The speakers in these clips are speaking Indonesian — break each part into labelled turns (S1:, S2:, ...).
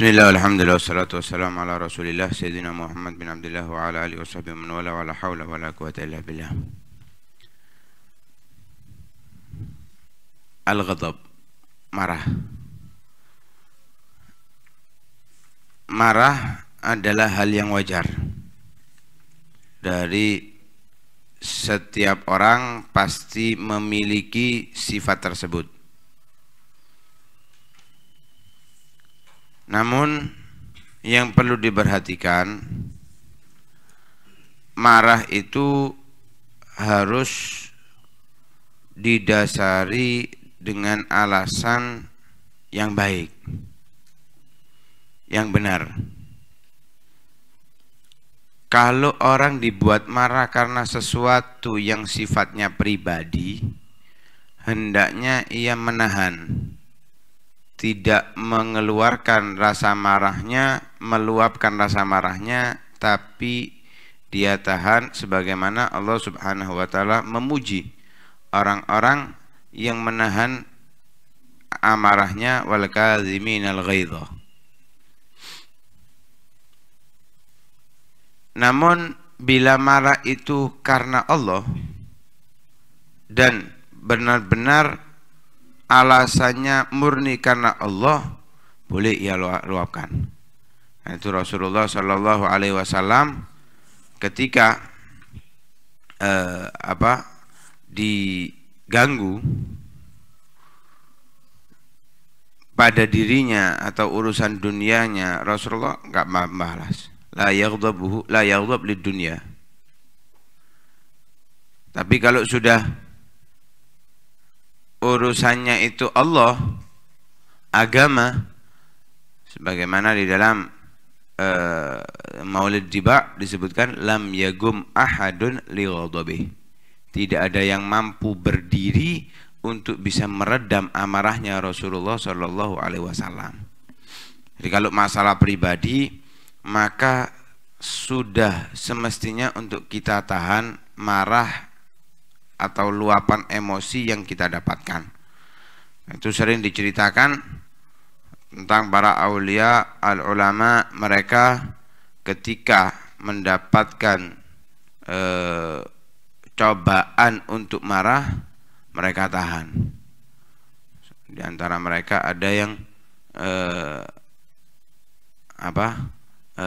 S1: Bismillah, alhamdulillah, wassalatu wassalamu ala rasulillah Sayyidina Muhammad bin Abdullah wa ala alihi wa sahbihi wa wala wa ala hawla wa ala quwata illa billah Al-ghadab Marah Marah adalah hal yang wajar Dari setiap orang pasti memiliki sifat tersebut Namun yang perlu diperhatikan marah itu harus didasari dengan alasan yang baik yang benar kalau orang dibuat marah karena sesuatu yang sifatnya pribadi hendaknya ia menahan tidak mengeluarkan rasa marahnya, meluapkan rasa marahnya, tapi dia tahan sebagaimana Allah Subhanahu wa taala memuji orang-orang yang menahan amarahnya wal kadziminal Namun bila marah itu karena Allah dan benar-benar alasannya murni karena Allah boleh ia luapkan. Nah, itu Rasulullah Shallallahu Alaihi Wasallam ketika eh, apa diganggu pada dirinya atau urusan dunianya Rasulullah nggak membahas La yaghdabuhu la yaghdab lid Tapi kalau sudah urusannya itu Allah agama sebagaimana di dalam uh, Maulid Diba disebutkan lam yagum ahadun li tidak ada yang mampu berdiri untuk bisa meredam amarahnya Rasulullah Shallallahu Alaihi Wasallam. Jadi kalau masalah pribadi maka sudah semestinya untuk kita tahan marah atau luapan emosi yang kita dapatkan. Itu sering diceritakan tentang para aulia al-ulama mereka ketika mendapatkan e, cobaan untuk marah mereka tahan. Di antara mereka ada yang e, apa? E,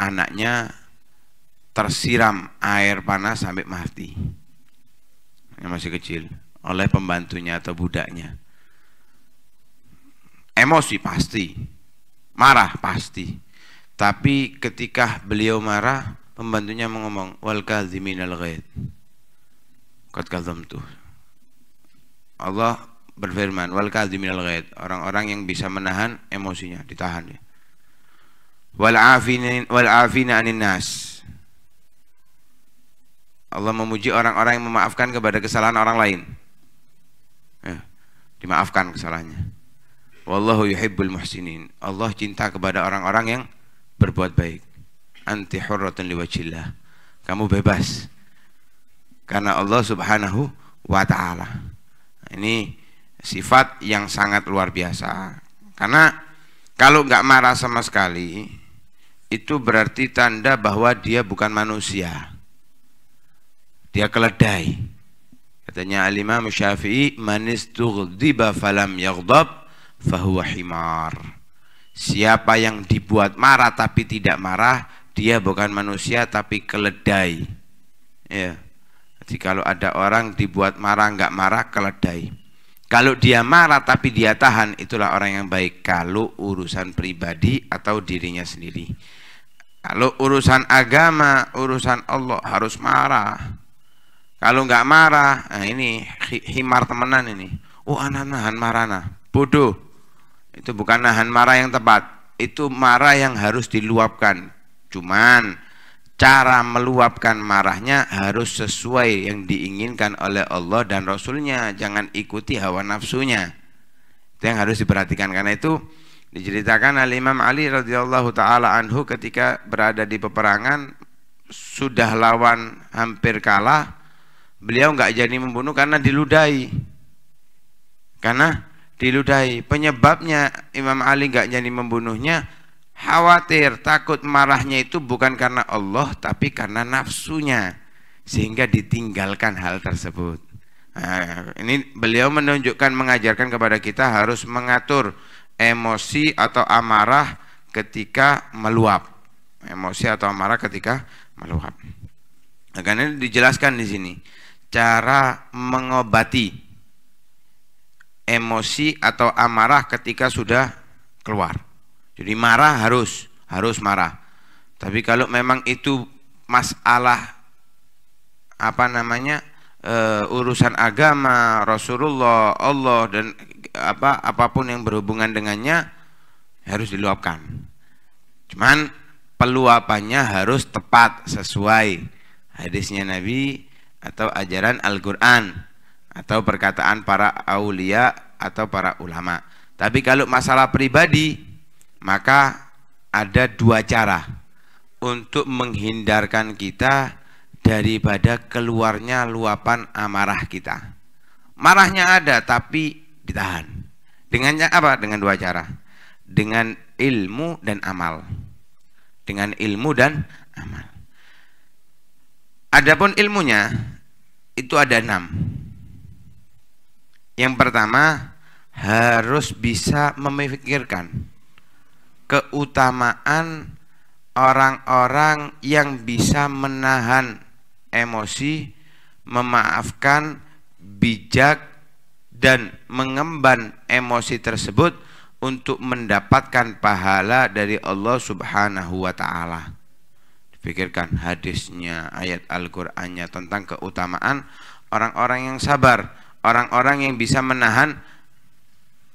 S1: anaknya tersiram air panas sampai mati yang masih kecil oleh pembantunya atau budaknya emosi pasti marah pasti tapi ketika beliau marah pembantunya mengomong wal kadhimin al ghaid qad tuh Allah berfirman wal kadhimin al ghaid orang-orang yang bisa menahan emosinya ditahan ya wal afina wal afina anin nas Allah memuji orang-orang yang memaafkan kepada kesalahan orang lain. Ya, dimaafkan kesalahannya. Wallahu yuhibbul muhsinin. Allah cinta kepada orang-orang yang berbuat baik. Anti hurratun liwajillah. Kamu bebas. Karena Allah subhanahu wa ta'ala. Ini sifat yang sangat luar biasa. Karena kalau nggak marah sama sekali, itu berarti tanda bahwa dia bukan manusia dia keledai. Katanya Al-Imam Syafi'i, tughdiba falam yagdab fahuwa himar." Siapa yang dibuat marah tapi tidak marah, dia bukan manusia tapi keledai. Ya. Jadi kalau ada orang dibuat marah nggak marah keledai. Kalau dia marah tapi dia tahan, itulah orang yang baik. Kalau urusan pribadi atau dirinya sendiri. Kalau urusan agama, urusan Allah harus marah. Kalau nggak marah, nah ini himar temenan ini. Oh anak nahan marah nah. Bodoh. Itu bukan nahan marah yang tepat. Itu marah yang harus diluapkan. Cuman cara meluapkan marahnya harus sesuai yang diinginkan oleh Allah dan Rasulnya. Jangan ikuti hawa nafsunya. Itu yang harus diperhatikan. Karena itu diceritakan oleh Imam Ali radhiyallahu taala anhu ketika berada di peperangan sudah lawan hampir kalah Beliau nggak jadi membunuh karena diludahi. Karena diludahi. Penyebabnya Imam Ali nggak jadi membunuhnya khawatir, takut marahnya itu bukan karena Allah tapi karena nafsunya sehingga ditinggalkan hal tersebut. Nah, ini beliau menunjukkan mengajarkan kepada kita harus mengatur emosi atau amarah ketika meluap. Emosi atau amarah ketika meluap. Karena dijelaskan di sini cara mengobati emosi atau amarah ketika sudah keluar. Jadi marah harus, harus marah. Tapi kalau memang itu masalah apa namanya uh, urusan agama Rasulullah Allah dan apa apapun yang berhubungan dengannya harus diluapkan. Cuman peluapannya harus tepat sesuai hadisnya Nabi atau ajaran Al-Quran atau perkataan para aulia atau para ulama. Tapi kalau masalah pribadi, maka ada dua cara untuk menghindarkan kita daripada keluarnya luapan amarah kita. Marahnya ada tapi ditahan. Dengan apa? Dengan dua cara. Dengan ilmu dan amal. Dengan ilmu dan amal. Adapun ilmunya itu ada enam. Yang pertama harus bisa memikirkan keutamaan orang-orang yang bisa menahan emosi, memaafkan, bijak dan mengemban emosi tersebut untuk mendapatkan pahala dari Allah Subhanahu wa taala. Pikirkan hadisnya, ayat Al-Qur'annya tentang keutamaan orang-orang yang sabar, orang-orang yang bisa menahan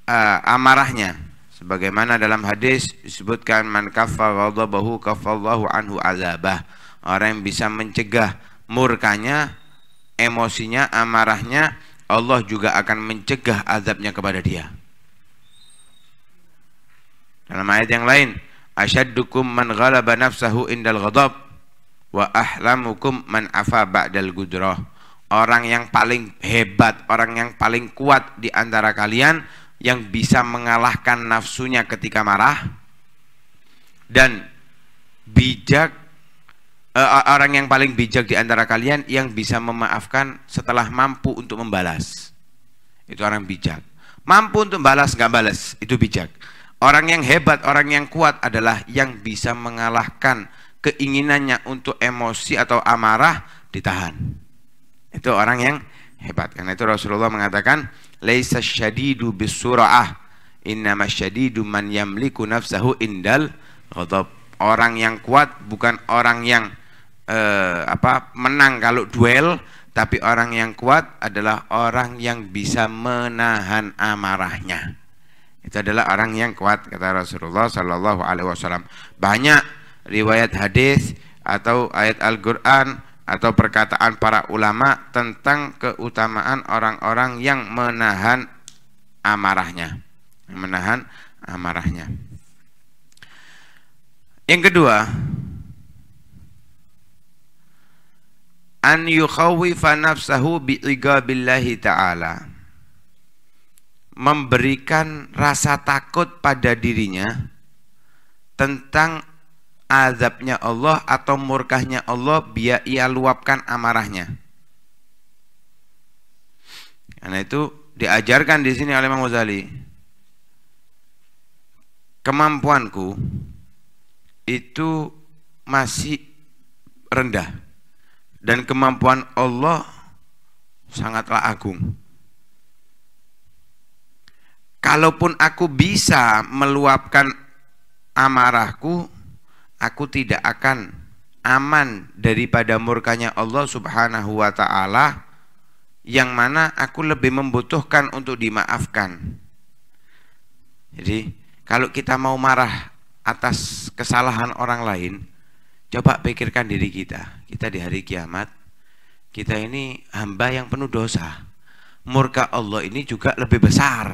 S1: uh, amarahnya. Sebagaimana dalam hadis disebutkan man kaffa ghadabahu kaffallahu anhu azabah. Orang yang bisa mencegah murkanya, emosinya, amarahnya, Allah juga akan mencegah azabnya kepada dia. Dalam ayat yang lain, asyaddukum man ghalaba nafsahu indal ghadab wa ahlamukum man afa ba'dal gudroh orang yang paling hebat orang yang paling kuat di antara kalian yang bisa mengalahkan nafsunya ketika marah dan bijak uh, orang yang paling bijak di antara kalian yang bisa memaafkan setelah mampu untuk membalas itu orang bijak mampu untuk balas nggak balas itu bijak orang yang hebat orang yang kuat adalah yang bisa mengalahkan keinginannya untuk emosi atau amarah ditahan. Itu orang yang hebat. Karena itu Rasulullah mengatakan, "Laisa syadidu bisura'ah, innama syadidu man yamliku nafsahu indal ghadab." Orang yang kuat bukan orang yang eh, apa menang kalau duel, tapi orang yang kuat adalah orang yang bisa menahan amarahnya. Itu adalah orang yang kuat kata Rasulullah Shallallahu Alaihi Wasallam. Banyak riwayat hadis atau ayat Al-Quran atau perkataan para ulama tentang keutamaan orang-orang yang menahan amarahnya menahan amarahnya yang kedua an yukhawifa nafsahu bi'igabillahi ta'ala memberikan rasa takut pada dirinya tentang azabnya Allah atau murkahnya Allah biar ia luapkan amarahnya. Karena itu diajarkan di sini oleh Imam Ghazali. Kemampuanku itu masih rendah dan kemampuan Allah sangatlah agung. Kalaupun aku bisa meluapkan amarahku, aku tidak akan aman daripada murkanya Allah Subhanahu wa taala yang mana aku lebih membutuhkan untuk dimaafkan. Jadi, kalau kita mau marah atas kesalahan orang lain, coba pikirkan diri kita. Kita di hari kiamat, kita ini hamba yang penuh dosa. Murka Allah ini juga lebih besar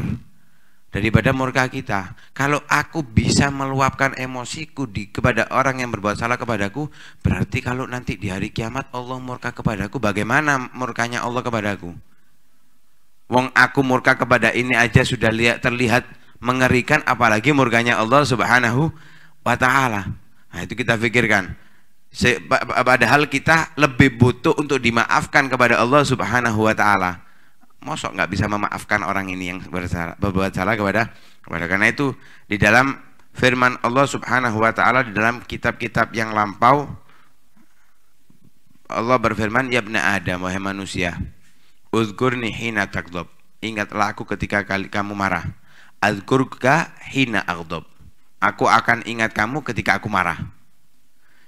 S1: daripada murka kita. Kalau aku bisa meluapkan emosiku di, kepada orang yang berbuat salah kepadaku, berarti kalau nanti di hari kiamat Allah murka kepadaku, bagaimana murkanya Allah kepadaku? Wong aku murka kepada ini aja sudah lihat terlihat mengerikan, apalagi murkanya Allah Subhanahu wa taala. Nah, itu kita pikirkan. Padahal kita lebih butuh untuk dimaafkan kepada Allah Subhanahu wa taala mosok nggak bisa memaafkan orang ini yang berbuat salah kepada kepada karena itu di dalam firman Allah Subhanahu wa taala di dalam kitab-kitab yang lampau Allah berfirman ya benar Adam wahai manusia uzkurni hina takdob ingatlah aku ketika kali kamu marah azkurka hina agdob aku akan ingat kamu ketika aku marah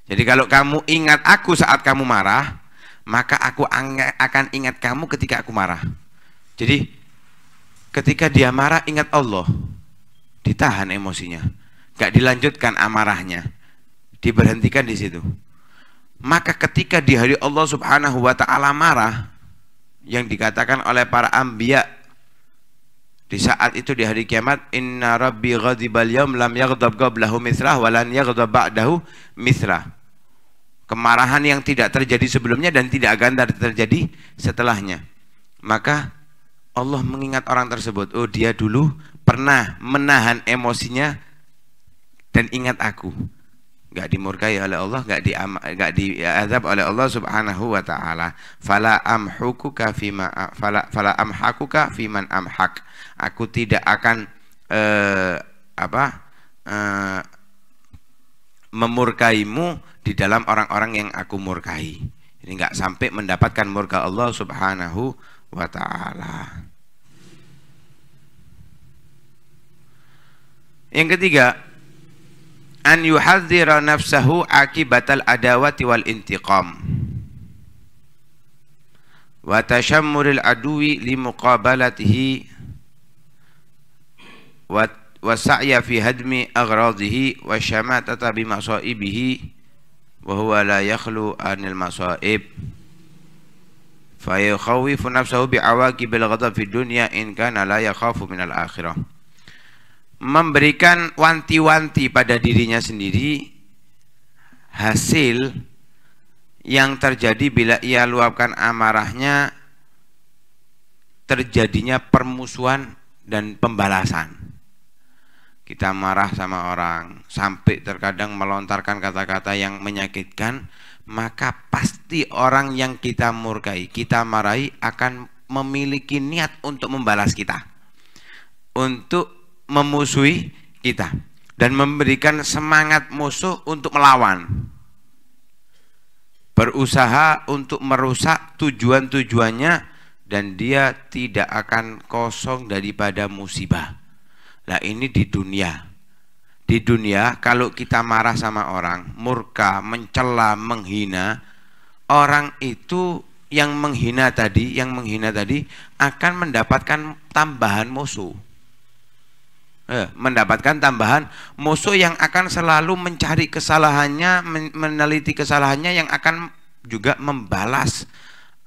S1: jadi kalau kamu ingat aku saat kamu marah maka aku akan ingat kamu ketika aku marah jadi ketika dia marah ingat Allah. Ditahan emosinya. Gak dilanjutkan amarahnya. Diberhentikan di situ. Maka ketika di hari Allah Subhanahu wa taala marah yang dikatakan oleh para ambia di saat itu di hari kiamat inna rabbi ghadibal yaum lam yaghdab qablahu mithlah wa lan yaghdab ba'dahu mithlah kemarahan yang tidak terjadi sebelumnya dan tidak akan terjadi setelahnya maka Allah mengingat orang tersebut oh dia dulu pernah menahan emosinya dan ingat aku nggak dimurkai oleh Allah nggak di nggak diazab oleh Allah subhanahu wa taala fala amhukuka fima fala fala amhakuka fiman amhak aku tidak akan uh, apa uh, memurkaimu di dalam orang-orang yang aku murkai ini nggak sampai mendapatkan murka Allah subhanahu Ta'ala. Yang ketiga, an yuhadzira nafsahu akibatal adawati wal intiqam wa tashammuril adui li muqabalatihi wa wa sa'ya fi hadmi aghradihi wa syamatata bi masaibihi wa huwa la yakhlu anil masaib fayakhawifu nafsahu bi ghadab fid dunya in kana la yakhafu minal akhirah memberikan wanti-wanti pada dirinya sendiri hasil yang terjadi bila ia luapkan amarahnya terjadinya permusuhan dan pembalasan kita marah sama orang sampai terkadang melontarkan kata-kata yang menyakitkan maka pasti orang yang kita murkai, kita marahi akan memiliki niat untuk membalas kita. Untuk memusuhi kita dan memberikan semangat musuh untuk melawan. Berusaha untuk merusak tujuan-tujuannya dan dia tidak akan kosong daripada musibah. Nah ini di dunia di dunia kalau kita marah sama orang murka mencela menghina orang itu yang menghina tadi yang menghina tadi akan mendapatkan tambahan musuh eh, mendapatkan tambahan musuh yang akan selalu mencari kesalahannya meneliti kesalahannya yang akan juga membalas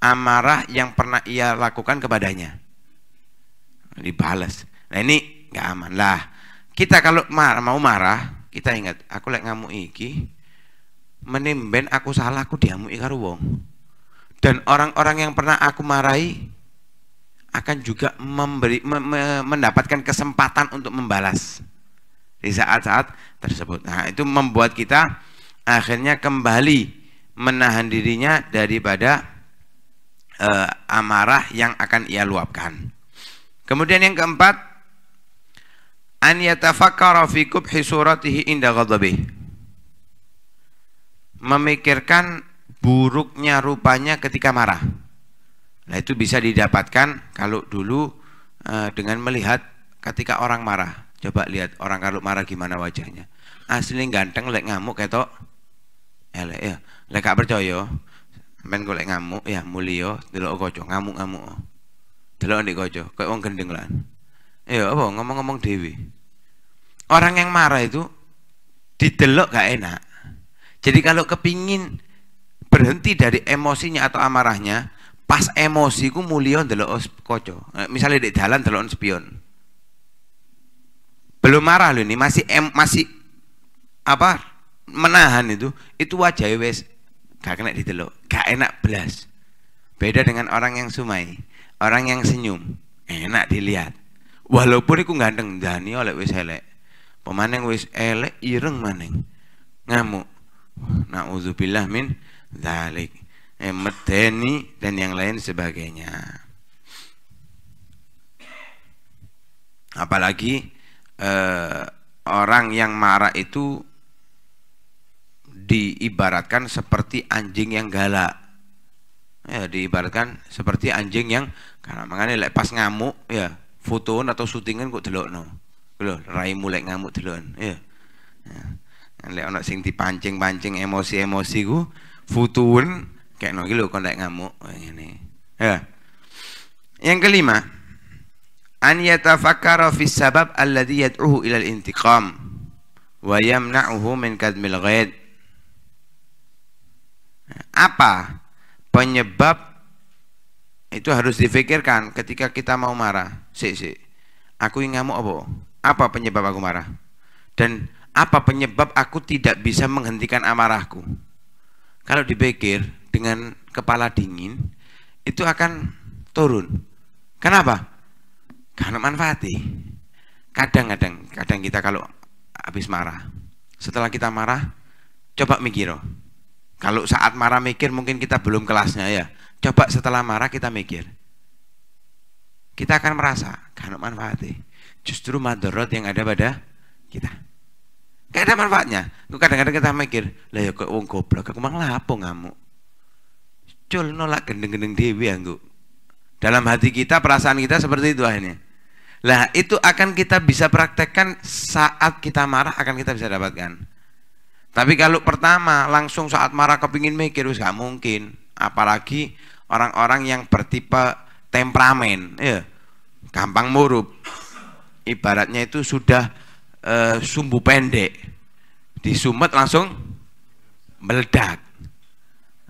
S1: amarah yang pernah ia lakukan kepadanya dibalas nah ini nggak aman lah kita kalau marah, mau marah, kita ingat, aku lek ngamuk iki, menimben aku salah aku diamuk karo wong. Dan orang-orang yang pernah aku marahi akan juga memberi me, me, mendapatkan kesempatan untuk membalas di saat-saat tersebut. Nah, itu membuat kita akhirnya kembali menahan dirinya daripada eh, amarah yang akan ia luapkan. Kemudian yang keempat an yatafakkara fi kubhi suratihi inda ghadabih memikirkan buruknya rupanya ketika marah nah itu bisa didapatkan kalau dulu eh, dengan melihat ketika orang marah coba lihat orang kalau marah gimana wajahnya asli ganteng lek ngamuk ketok elek ya, ya lek gak percaya men golek ngamuk ya mulio delok kojo ngamuk-ngamuk delok ndek kojo kok wong gendeng lan ya apa ngomong-ngomong dewi orang yang marah itu didelok gak enak jadi kalau kepingin berhenti dari emosinya atau amarahnya pas emosi ku mulia delok koco eh, misalnya di jalan delok spion belum marah loh ini masih em, masih apa menahan itu itu wajah wes gak kena didelok gak enak belas beda dengan orang yang sumai orang yang senyum enak dilihat Walaupun iku gandeng dani oleh wis elek. Pemaneng wis elek ireng maning. Ngamuk. uzubillah min dalik Eh, dan yang lain sebagainya. Apalagi eh, orang yang marah itu diibaratkan seperti anjing yang galak ya diibaratkan seperti anjing yang karena mengani lepas pas ngamuk ya fotoan atau syutingan kok no, loh, raimu lek ngamuk delokan. Iya. Ya. Yeah. Lek ana sing dipancing-pancing emosi-emosi ku futuun kekno iki lho kok lek ngamuk ngene. Ya. Yeah. Yang kelima, an yatafakkara fi sabab alladhi yad'uhu ila al-intiqam wa yamna'uhu min kadmil ghaid. Apa penyebab itu harus difikirkan ketika kita mau marah. Si, si. Aku ingin ngamuk apa? Apa penyebab aku marah? Dan apa penyebab aku tidak bisa menghentikan amarahku? Kalau dipikir dengan kepala dingin, itu akan turun. Kenapa? Karena manfaati. Kadang-kadang, kadang kita kalau habis marah, setelah kita marah, coba mikir. Oh, kalau saat marah mikir mungkin kita belum kelasnya ya. Coba setelah marah kita mikir. Kita akan merasa karena manfaatnya. Justru madorot yang ada pada kita. Gak ada manfaatnya. Kadang-kadang kita mikir, lah ya kok wong goblok, aku mang lapo ngamuk. Cul nolak gendeng-gendeng dewi anggu. Ya, Dalam hati kita, perasaan kita seperti itu akhirnya. Lah itu akan kita bisa praktekkan saat kita marah akan kita bisa dapatkan. Tapi kalau pertama langsung saat marah kepingin mikir, wis gak mungkin. Apalagi orang-orang yang bertipe temperamen ya gampang murup ibaratnya itu sudah e, sumbu pendek disumet langsung meledak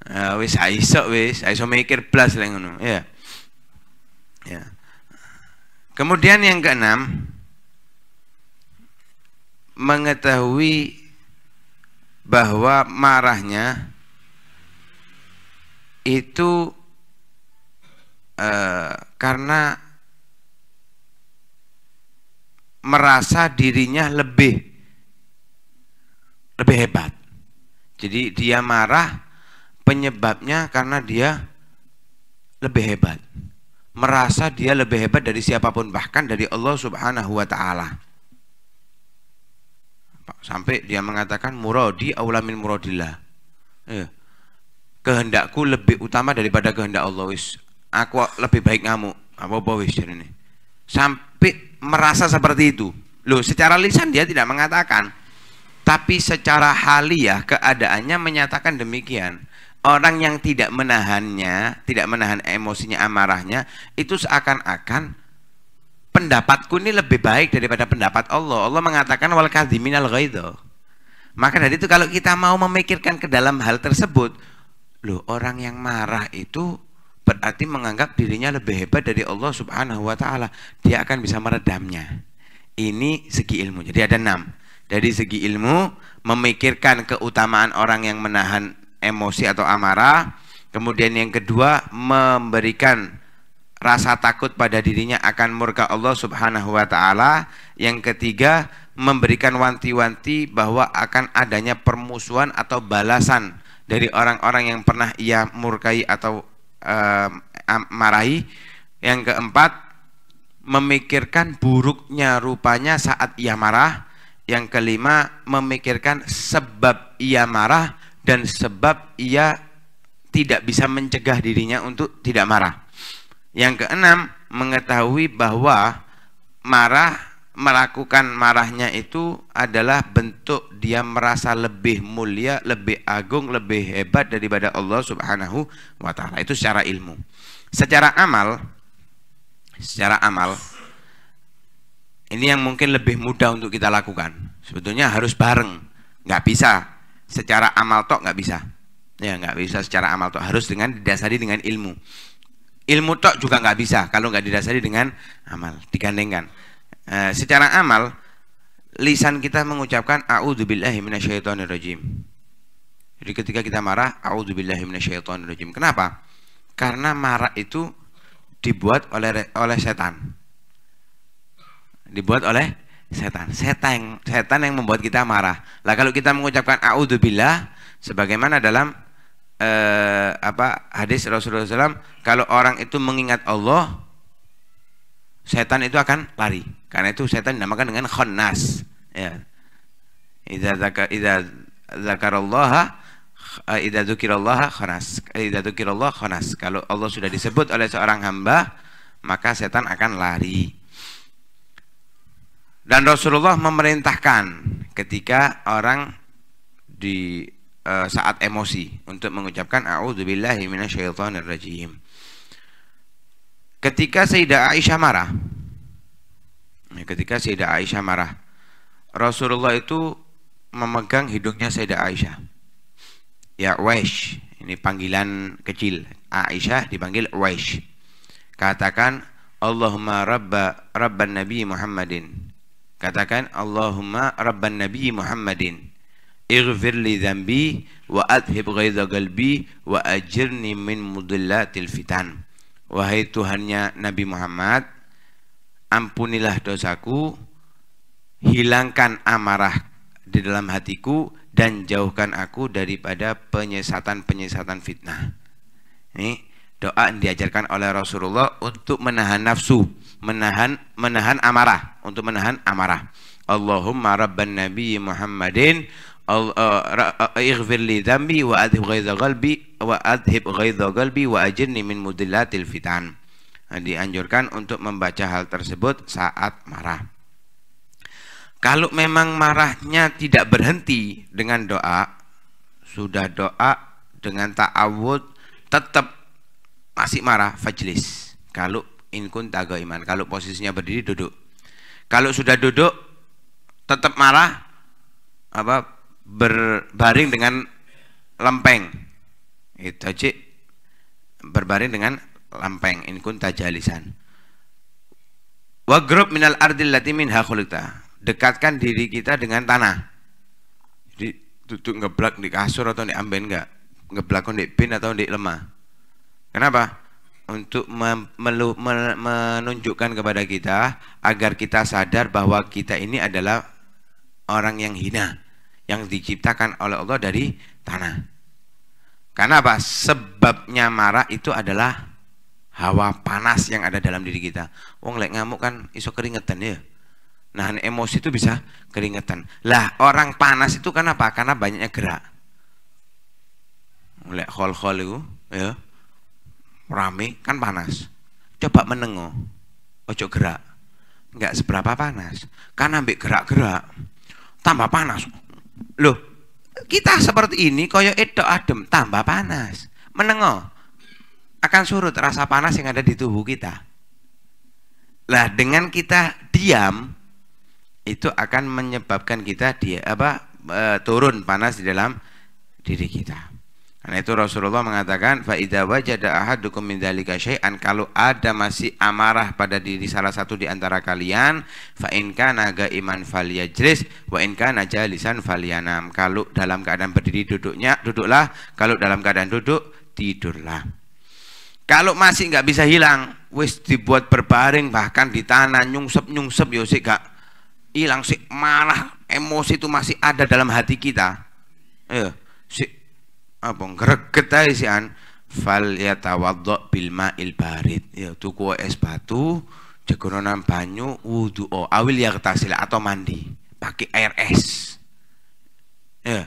S1: e, wis iso wis mikir blas lek ya ya kemudian yang keenam mengetahui bahwa marahnya itu Eh, karena merasa dirinya lebih lebih hebat. Jadi dia marah penyebabnya karena dia lebih hebat. Merasa dia lebih hebat dari siapapun bahkan dari Allah Subhanahu wa taala. Sampai dia mengatakan muradi aulamin muradillah. Eh, kehendakku lebih utama daripada kehendak Allah. Wis aku lebih baik ngamuk apa apa wis ini sampai merasa seperti itu loh secara lisan dia tidak mengatakan tapi secara haliah keadaannya menyatakan demikian orang yang tidak menahannya tidak menahan emosinya amarahnya itu seakan-akan pendapatku ini lebih baik daripada pendapat Allah Allah mengatakan wal kadhiminal ghaidho maka dari itu kalau kita mau memikirkan ke dalam hal tersebut loh orang yang marah itu berarti menganggap dirinya lebih hebat dari Allah Subhanahu wa taala. Dia akan bisa meredamnya. Ini segi ilmu. Jadi ada enam. Dari segi ilmu memikirkan keutamaan orang yang menahan emosi atau amarah. Kemudian yang kedua memberikan rasa takut pada dirinya akan murka Allah Subhanahu wa taala. Yang ketiga memberikan wanti-wanti bahwa akan adanya permusuhan atau balasan dari orang-orang yang pernah ia murkai atau eh, marahi. Yang keempat, memikirkan buruknya rupanya saat ia marah. Yang kelima, memikirkan sebab ia marah dan sebab ia tidak bisa mencegah dirinya untuk tidak marah. Yang keenam, mengetahui bahwa marah melakukan marahnya itu adalah bentuk dia merasa lebih mulia, lebih agung, lebih hebat daripada Allah Subhanahu wa taala. Itu secara ilmu. Secara amal secara amal ini yang mungkin lebih mudah untuk kita lakukan. Sebetulnya harus bareng. Nggak bisa secara amal tok nggak bisa. Ya nggak bisa secara amal tok harus dengan didasari dengan ilmu. Ilmu tok juga nggak bisa kalau nggak didasari dengan amal. Digandengkan Eh, secara amal lisan kita mengucapkan a'udzubillahi minasyaitonirrajim. Jadi ketika kita marah, a'udzubillahi minasyaitonirrajim. Kenapa? Karena marah itu dibuat oleh oleh setan. Dibuat oleh setan. Setan setan yang membuat kita marah. Lah kalau kita mengucapkan a'udzubillah sebagaimana dalam eh, apa hadis Rasulullah SAW kalau orang itu mengingat Allah setan itu akan lari. Karena itu setan dinamakan dengan khonnas. Ya. Idza zakar idza zakarallaha idza dzukirallah Idza Kalau Allah sudah disebut oleh seorang hamba, maka setan akan lari. Dan Rasulullah memerintahkan ketika orang di eh, saat emosi untuk mengucapkan auzubillahi minasyaitonirrajim ketika Sayyidah Aisyah marah ya, ketika Sayyidah Aisyah marah Rasulullah itu memegang hidungnya Sayyidah Aisyah ya Waish ini panggilan kecil Aisyah dipanggil Waish katakan Allahumma rabba rabban nabi Muhammadin katakan Allahumma rabban nabi Muhammadin اغفر لي ذنبي وأذهب غيظ قلبي وأجرني من مضلات الفتن Wahai Tuhannya Nabi Muhammad, ampunilah dosaku, hilangkan amarah di dalam hatiku, dan jauhkan aku daripada penyesatan-penyesatan fitnah. Ini doa yang diajarkan oleh Rasulullah untuk menahan nafsu, menahan menahan amarah, untuk menahan amarah. Allahumma rabban nabiyyi Muhammadin اغفر لي ذنبي واذهب غيظ قلبي واذهب غيظ قلبي واجرني min mudillatil fitan dianjurkan untuk membaca hal tersebut saat marah kalau memang marahnya tidak berhenti dengan doa sudah doa dengan ta'awud tetap masih marah fajlis kalau inkun tago iman kalau posisinya berdiri duduk kalau sudah duduk tetap marah apa berbaring dengan lempeng itu aja berbaring dengan lempeng in kunta jalisan wa grup minal ardil lati minha khuliqta dekatkan diri kita dengan tanah jadi tutup ngeblak di kasur atau di amben enggak ngeblak di pin atau di lemah kenapa untuk menunjukkan kepada kita agar kita sadar bahwa kita ini adalah orang yang hina yang diciptakan oleh Allah dari tanah. Karena apa? Sebabnya marah itu adalah hawa panas yang ada dalam diri kita. Wong lek ngamuk kan iso keringetan ya. Nah, emosi itu bisa keringetan. Lah, orang panas itu karena apa? Karena banyaknya gerak. Lek hol-hol itu ya. Rame kan panas. Coba menengok, Ojo gerak. Enggak seberapa panas. Karena ambek gerak-gerak tambah panas Loh, kita seperti ini koyo edok adem tambah panas. menengok akan surut rasa panas yang ada di tubuh kita. Lah dengan kita diam itu akan menyebabkan kita dia apa e, turun panas di dalam diri kita. Karena itu Rasulullah mengatakan faida wajada ahadukum min dzalika syai'an kalau ada masih amarah pada diri salah satu di antara kalian fa in kana iman falyajlis wa in kana jalisan falyanam. Kalau dalam keadaan berdiri duduknya duduklah, kalau dalam keadaan duduk tidurlah. Kalau masih nggak bisa hilang, wis dibuat berbaring bahkan di tanah nyungsep-nyungsep yo sik gak hilang sih marah, emosi itu masih ada dalam hati kita. Eh apa ngreget ae si an fal yatawaddo bil ma'il barid ya tuku es batu jegono banyu wudu awil ya yaghtasil atau mandi pakai air es ya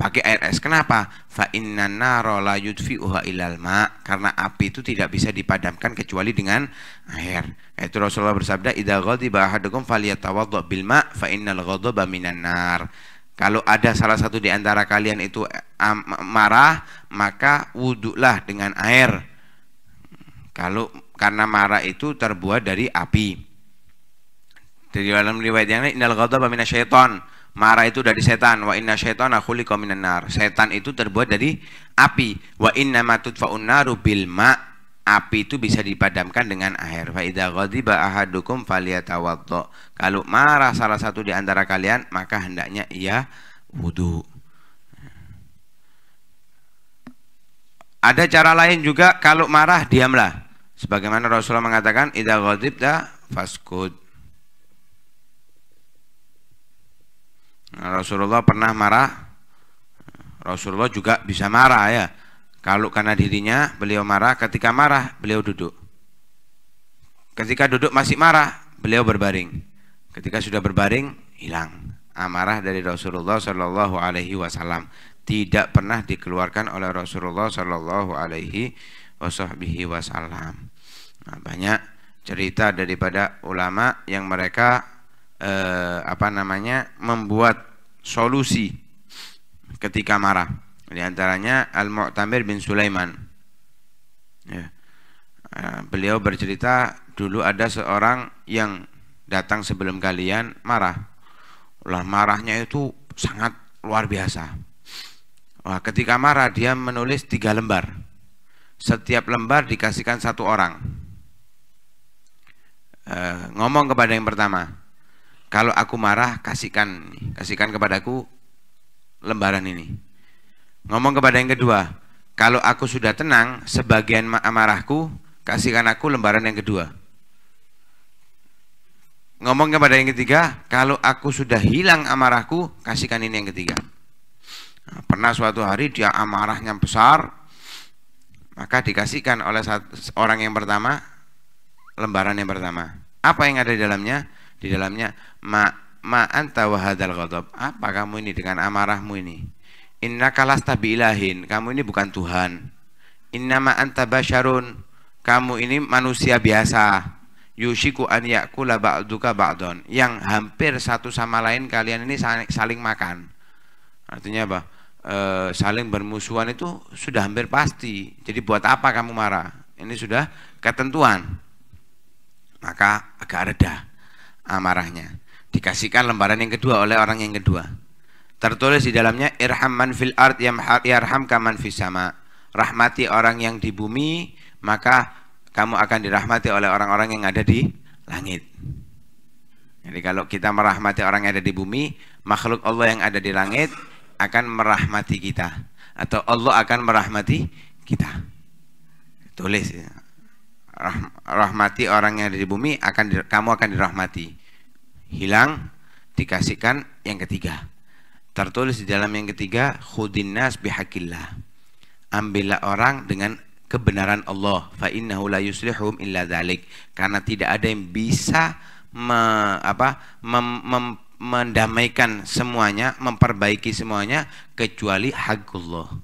S1: pakai air es kenapa fa inna naro la yudfi'uha ilal ma karena api itu tidak bisa dipadamkan kecuali dengan air itu Rasulullah bersabda idza ghadiba ahadukum falyatawaddo bil ma' fa innal ghadaba minan nar kalau ada salah satu di antara kalian itu eh, marah, maka wuduklah dengan air. Kalau karena marah itu terbuat dari api. Dari dalam riwayat yang lain, innal syaitan. Marah itu dari setan. Wa inna syaitan khuliqa minan nar. Setan itu terbuat dari api. Wa inna matutfa'un naru bil ma' api itu bisa dipadamkan dengan air. ahadukum Kalau marah salah satu di antara kalian, maka hendaknya ia wudhu. Ada cara lain juga kalau marah diamlah. Sebagaimana Rasulullah mengatakan ghadib da faskud. Nah, Rasulullah pernah marah. Rasulullah juga bisa marah ya. Kalau karena dirinya beliau marah, ketika marah beliau duduk. Ketika duduk masih marah, beliau berbaring. Ketika sudah berbaring, hilang. Amarah ah, dari Rasulullah Shallallahu Alaihi Wasallam tidak pernah dikeluarkan oleh Rasulullah Shallallahu Alaihi Wasallam. Nah, banyak cerita daripada ulama yang mereka eh, apa namanya membuat solusi ketika marah. Di antaranya Al-Mu'tamir bin Sulaiman. Ya. Ah, beliau bercerita dulu ada seorang yang datang sebelum kalian marah. Ulah marahnya itu sangat luar biasa. Wah, ketika marah dia menulis tiga lembar. Setiap lembar dikasihkan satu orang. E, ngomong kepada yang pertama, kalau aku marah kasihkan kasihkan kepadaku lembaran ini. Ngomong kepada yang kedua, kalau aku sudah tenang, sebagian amarahku kasihkan aku lembaran yang kedua. Ngomong kepada yang ketiga, kalau aku sudah hilang amarahku, kasihkan ini yang ketiga. Nah, pernah suatu hari dia amarahnya besar, maka dikasihkan oleh orang yang pertama lembaran yang pertama. Apa yang ada di dalamnya? Di dalamnya ma ma anta wahadal Apa kamu ini dengan amarahmu ini? Inna kalasta biilahin, kamu ini bukan Tuhan. Innama anta basyarun, kamu ini manusia biasa. Yushiku an yakula ba'duka ba'don, yang hampir satu sama lain kalian ini saling makan. Artinya apa? E, saling bermusuhan itu sudah hampir pasti. Jadi buat apa kamu marah? Ini sudah ketentuan. Maka agak reda amarahnya. Dikasihkan lembaran yang kedua oleh orang yang kedua Tertulis di dalamnya irham man fil ard yarham kaman fis sama. Rahmati orang yang di bumi, maka kamu akan dirahmati oleh orang-orang yang ada di langit. Jadi kalau kita merahmati orang yang ada di bumi, makhluk Allah yang ada di langit akan merahmati kita atau Allah akan merahmati kita. Tulis Rah rahmati orang yang ada di bumi akan kamu akan dirahmati. Hilang dikasihkan yang ketiga Tertulis di dalam yang ketiga, khudinnas bihaqillah. Ambillah orang dengan kebenaran Allah. Fa innahu la yuslihum illa dhalik. Karena tidak ada yang bisa me, apa, mem, mem, mendamaikan semuanya, memperbaiki semuanya kecuali hakullah.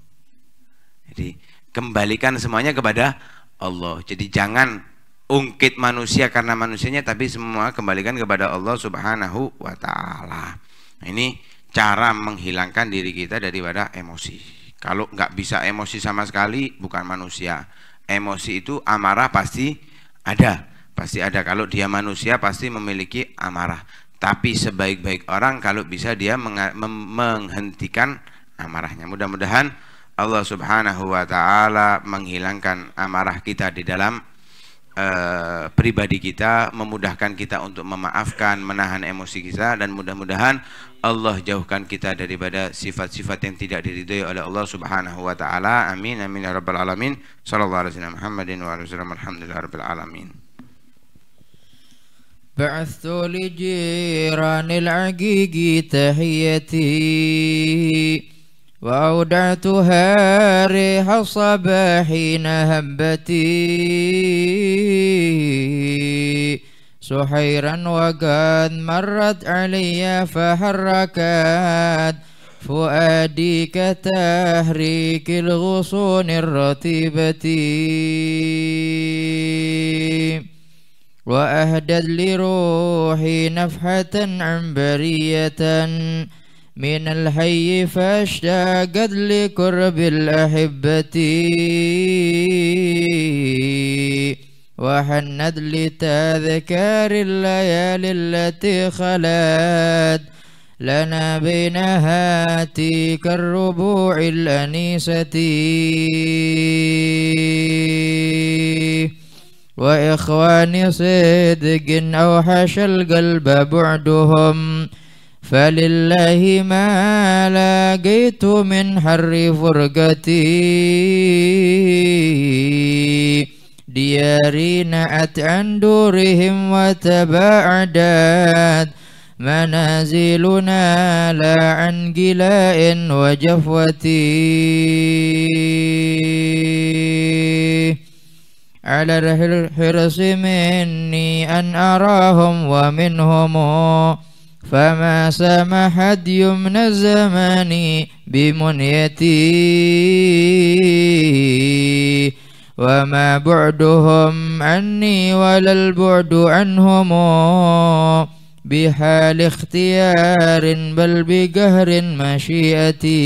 S1: Jadi kembalikan semuanya kepada Allah. Jadi jangan ungkit manusia karena manusianya tapi semua kembalikan kepada Allah Subhanahu wa taala. Nah, ini cara menghilangkan diri kita daripada emosi. Kalau nggak bisa emosi sama sekali, bukan manusia. Emosi itu amarah pasti ada, pasti ada. Kalau dia manusia pasti memiliki amarah. Tapi sebaik-baik orang kalau bisa dia menghentikan amarahnya. Mudah-mudahan Allah Subhanahu wa taala menghilangkan amarah kita di dalam Eh, pribadi kita, memudahkan kita untuk memaafkan, menahan emosi kita dan mudah-mudahan Allah jauhkan kita daripada sifat-sifat yang tidak diridhoi oleh Allah Subhanahu wa taala. Amin amin ya rabbal alamin. Sallallahu alaihi wasallam Muhammadin wa wasallam. Alhamdulillah rabbil alamin.
S2: بعثت لجيران العقيق تحيتي وأودعتها ريح الصبا حين هبتي سحيرا وقد مرت علي فحركت فؤادي كتهريك الغصون الرطيبة وأهدت لروحي نفحة عنبرية من الحي فاشتاقت لقرب الأحبة وحنت لتذكار الليالي التي خلت لنا بين هاتيك الربوع الأنيسة وإخوان صدق أوحش القلب بعدهم فلله ما لقيت من حر فرقتي دياري نأت عن دورهم وتباعدت منازلنا لا عن جلاء وجفوتي على الحرص مني أن أراهم ومنهم فما سمحت يمن الزمان بمنيتي وما بعدهم عني ولا البعد عنهم بحال اختيار بل بقهر مشيئتي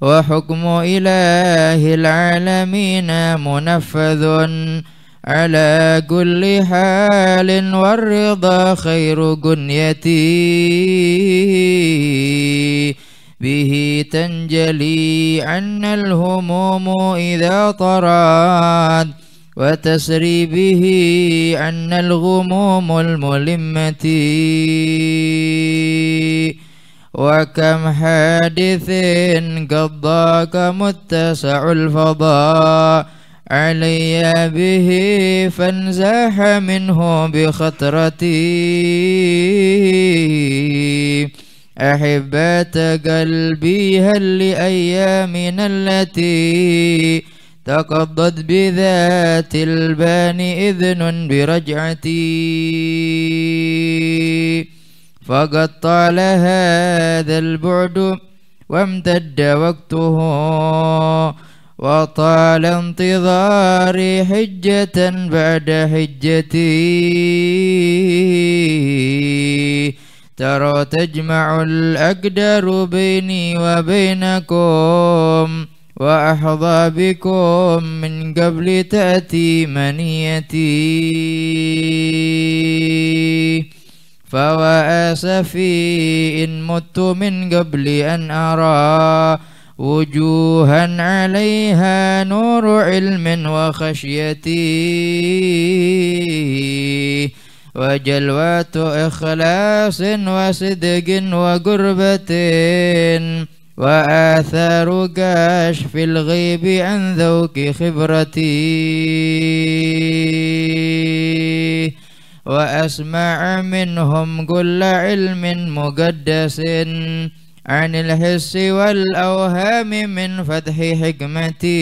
S2: وحكم إله العالمين منفذ على كل حال والرضا خير جنيتي به تنجلي عنا الهموم إذا طرات وتسري به عنا الغموم الملمة وكم حادث قد ضاق متسع الفضاء علي به فانزاح منه بخطرتي أحبة قلبي هل لأيامنا التي تقضت بذات البان إذن برجعتي فقد طال هذا البعد وامتد وقته وطال انتظاري حجة بعد حجتي ترى تجمع الأقدر بيني وبينكم وأحظى بكم من قبل تأتي منيتي فوا أسفي إن مت من قبل أن أرى وجوها عليها نور علم وخشيتي وجلوات إخلاص وصدق وقربة وآثار كشف الغيب عن ذوق خبرتي وأسمع منهم كل علم مقدس عن الحس والأوهام من فتح حكمتي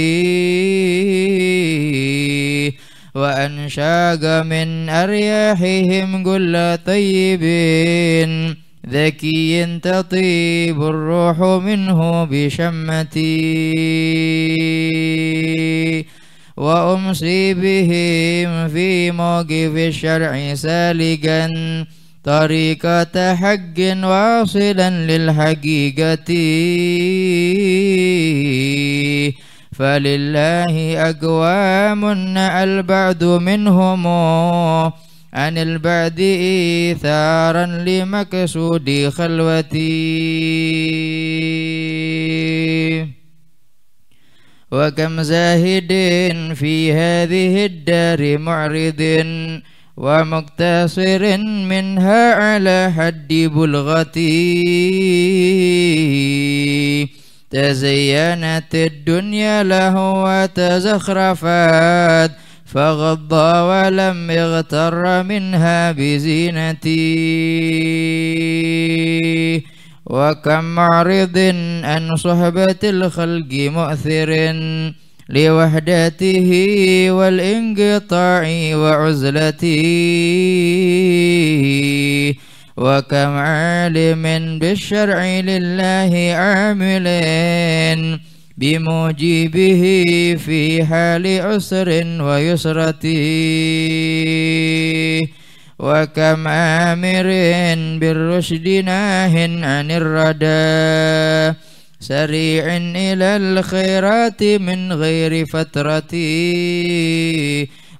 S2: وأنشاق من أرياحهم كل طيب ذكي تطيب الروح منه بشمتي وأمسي بهم في موقف الشرع سالكا طريقة حق واصلا للحقيقة فلله أقوام البعد منهم عن البعد إيثارا لمقصود خلوتي وكم زاهد في هذه الدار معرض ومقتصر منها على حد بلغتي تزينت الدنيا له وتزخرفت فغض ولم يغتر منها بزينتي وكم معرض عن صحبة الخلق مؤثر لوحدته والانقطاع وعزلته وكم عالم بالشرع لله عامل بموجبه في حال عسر ويسرة وكم آمر بالرشد ناه عن الردى سريع إلى الخيرات من غير فترة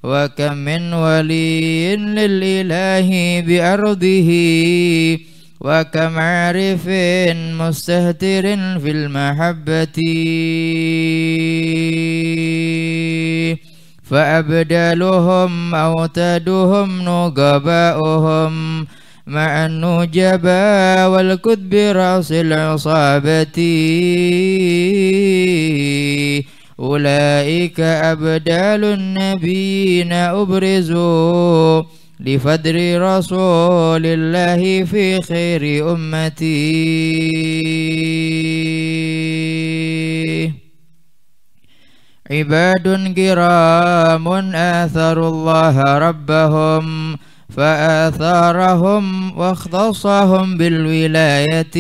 S2: وكم من ولي للإله بأرضه وكم عارف مستهتر في المحبة فأبدالهم أوتادهم نقباؤهم مع النجبا والكذب رأس العصابة أولئك أبدال النبيين أبرزوا لفدر رسول الله في خير أمتي عباد كرام آثروا الله ربهم فآثارهم واختصهم بالولاية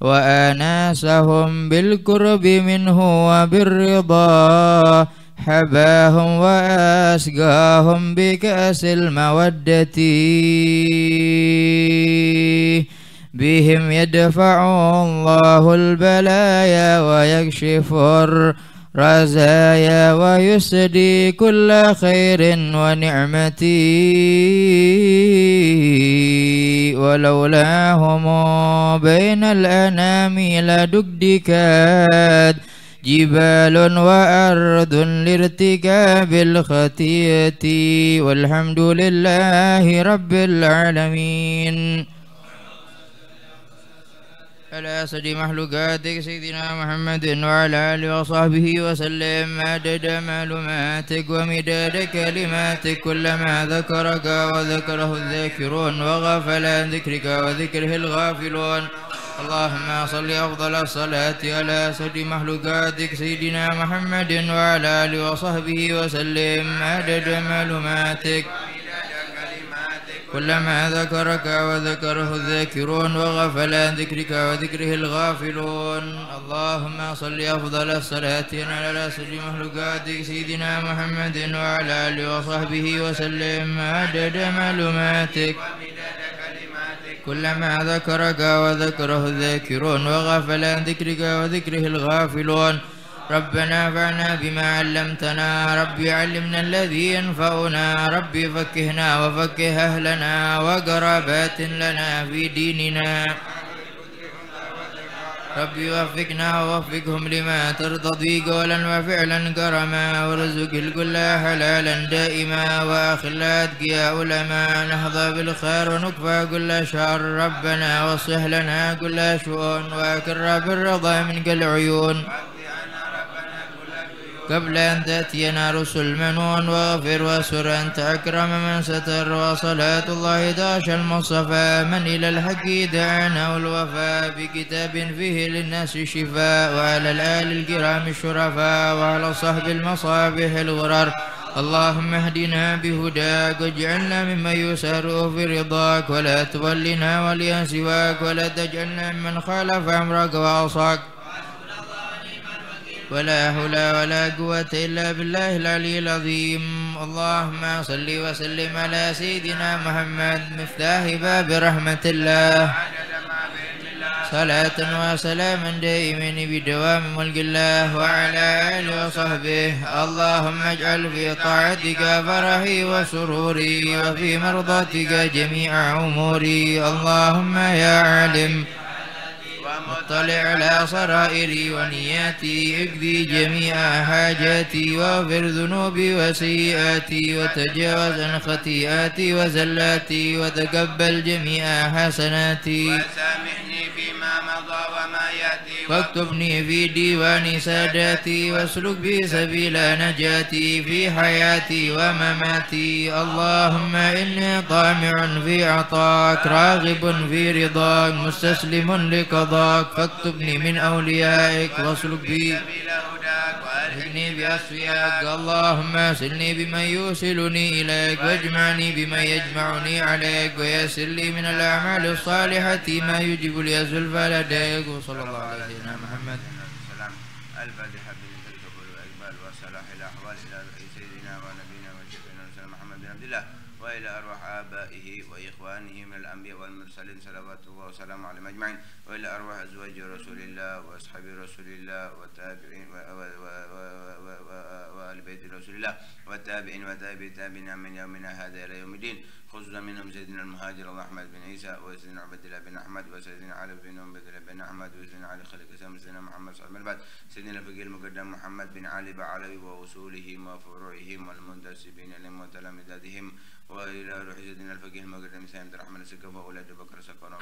S2: وأناسهم بالقرب منه وبالرضا حباهم وأسقاهم بكأس المودة بهم يدفع الله البلايا ويكشف الرحمة رزايا ويسدي كل خير ونعمتي ولولاهم بين الأنام لدكدكات جبال وأرض لارتكاب الخطيئة والحمد لله رب العالمين على أسد محلوقاتك سيدنا محمد وعلى آله وصحبه وسلم عدد معلوماتك ومداد كلماتك كلما ذكرك وذكره الذاكرون وغفل عن ذكرك وذكره الغافلون اللهم صل أفضل الصلاة على أسد محلوقاتك سيدنا محمد وعلى آله وصحبه وسلم عدد معلوماتك كلما ذكرك وذكره الذاكرون وغفل عن ذكرك وذكره الغافلون اللهم صل أفضل الصلاة على رسول مخلوقاتك سيدنا محمد وعلى آله وصحبه وسلم عدد معلوماتك كلما ذكرك وذكره الذاكرون وغفل عن ذكرك وذكره الغافلون ربنا فعنا بما علمتنا رب علمنا الذي ينفعنا رب فكهنا وفكه أهلنا وقرابات لنا في ديننا رب وفقنا ووفقهم لما ترتضي قولا وفعلا كرما وارزق الكل حلالا دائما واخلا اتقياء لما نهضى بالخير ونكفى كل شر ربنا واصلح لنا كل شؤون واكرم بالرضا منك العيون قبل أن تأتينا رسل من واغفر واسر أنت أكرم من ستر وصلاة الله داش المصطفى من إلى الحق دعانا والوفاء بكتاب فيه للناس شفاء وعلى الآل الكرام الشرفاء وعلى صحب المصابيح الغرر اللهم اهدنا بهداك واجعلنا ممن يساره في رضاك ولا تولنا وليا سواك ولا تجعلنا ممن خالف امرك وعصاك ولا حول ولا قوة إلا بالله العلي العظيم اللهم صل وسلم على سيدنا محمد مفتاح باب رحمة الله صلاة وسلاما دائما بدوام ملك الله وعلى آله وصحبه اللهم اجعل في طاعتك فرحي وسروري وفي مرضاتك جميع أموري اللهم يا عالم واطلع على سرائري ونياتي اقضي جميع حاجاتي واغفر ذنوبي وسيئاتي وتجاوز عن خطيئاتي وزلاتي وتقبل جميع حسناتي وسامحني فيما مضى وما يأتي واكتبني في ديوان ساداتي واسلك بي سبيل نجاتي في حياتي ومماتي اللهم إني طامع في عطاك راغب في رضاك مستسلم لقضاك فاكتبني من أوليائك واسلك بي واهدني بأصفياك اللهم سلني بمن يوصلني إليك واجمعني بمن يجمعني عليك ويسر لي من الأعمال الصالحة ما يجب لي زلفى لديك وصلى الله عليه سيدنا محمد السلام الفاتحة حبيب القبول والإقبال وصلاح
S1: الأحوال إلى سيدنا ونبينا وشيخنا وسلم محمد بن عبد الله وإلى أرواح آبائه وإخوانه من الأنبياء والمرسلين صلوات الله وسلامه عليهم أجمعين وإلى أرواح أزواج رسول الله وأصحاب رسول الله والتابعين رسول الله والتابعين وتابع تابعنا من يومنا هذا إلى يوم الدين خصوصا منهم سيدنا المهاجر الله أحمد بن عيسى وسيدنا عبد الله بن أحمد وسيدنا علي بن عبد الله بن أحمد وسيدنا علي خليل سام سيدنا محمد صلى الله عليه وسلم سيدنا الفقير المقدم محمد بن علي بعلوي وأصولهم وفروعهم والمنتسبين لهم وتلامذتهم وإلى حجتنا الفقيه مقر عبد الرحمن سكب وأولاد بكر سكر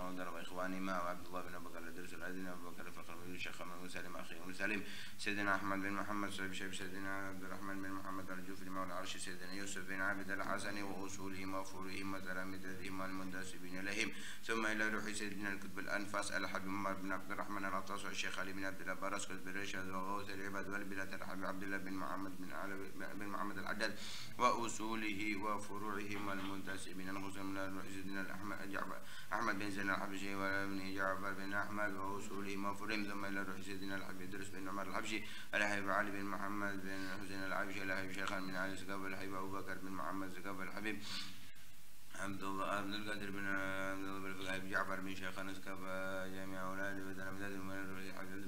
S1: ومودر وإخواني ما وعبد الله بن بكر الدرس الأدنى وبكر الفقر بن شيخ بن سالم أخي بن سالم سيدنا أحمد بن محمد صاحب شيخ سيدنا عبد الرحمن بن محمد الجوفي مولى العرش سيدنا يوسف بن عبد الحسن وأصولهم وفروعهم وتلامذتهم والمنتسبين إليهم ثم إلى روح سيدنا الكتب الأنفاس الحبيب عمر بن عبد الرحمن العطاس والشيخ علي بن عبد الله برس كتب الرشد وغوث العباد والبلاد الحبيب عبد الله بن محمد بن علي بن محمد العداد وأصوله وفروعه وفروعه والمنتسب من المسلم من عز الدين الأحمد أحمد بن زين الحبشي وابن جعفر بن أحمد ووصوله وفرهم ثم إلى روح سيدنا الحبشي يدرس بن عمر الحبشي الحبيب علي بن محمد بن حسين الحبشي الحبيب شيخا من علي سقاف الحبيب أبو بكر بن محمد سقاف الحبيب عبد الله بن القادر بن عبد الله بن جعفر بن شيخ انس كفى جميع اولاده وتلامذته من الحبيب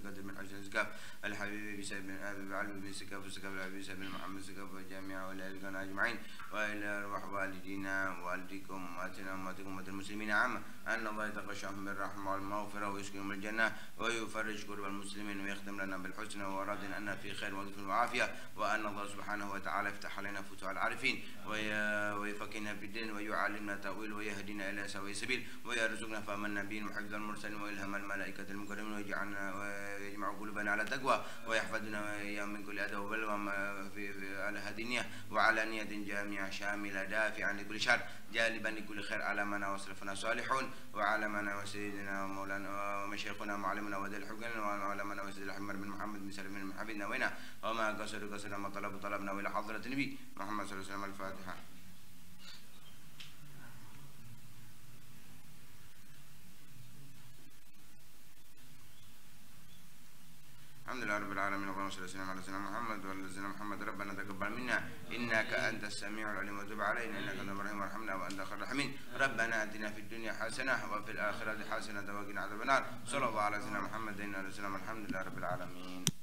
S1: السكاف الحبيب عيسى بن ابي بعلو بن سكاف وسكاف الحبيب عيسى بن محمد سكاف وجميع اولئك الكون اجمعين والى ارواح والدينا والديكم امهاتنا امهاتكم امهات المسلمين عامه ان الله يتغشاهم بالرحمه والمغفره ويسكنهم الجنه ويفرج كرب المسلمين ويختم لنا بالحسنى وراد ان في خير وعافيه وعافيه وان الله سبحانه وتعالى يفتح علينا فتوح العارفين وي... ويفكنا في الدين ويعلمنا تاويل ويهدينا الى سواء السبيل ويرزقنا فهم النبيين وحفظ المرسلين والهم الملائكه المكرمين ويجعلنا ويجمع قلوبنا ربنا على التقوى ويحفظنا وإياه من كل أذى وبلوى في, على هذه النية وعلى نية جامعة شاملة دافعة لكل شر جالبا لكل خير على منا وصرفنا صالحون وعلى منا وسيدنا ومولانا ومشيخنا ومعلمنا وذل حقنا وعلى منا وسيدنا أحمد بن محمد بن سلم بن حبيبنا وينا وما قصر قصرنا ما طلب طلبنا وإلى حضرة النبي محمد صلى الله عليه وسلم الفاتحة الحمد لله رب العالمين اللهم صل وسلم على سيدنا محمد وعلى سيدنا محمد ربنا تقبل منا انك انت السميع العليم وتب علينا انك انت الرحيم وارحمنا وانت خير الراحمين ربنا اتنا في الدنيا حسنه وفي الاخره حسنه وقنا عذاب النار صلى الله على سيدنا محمد وعلى سيدنا محمد الحمد لله رب العالمين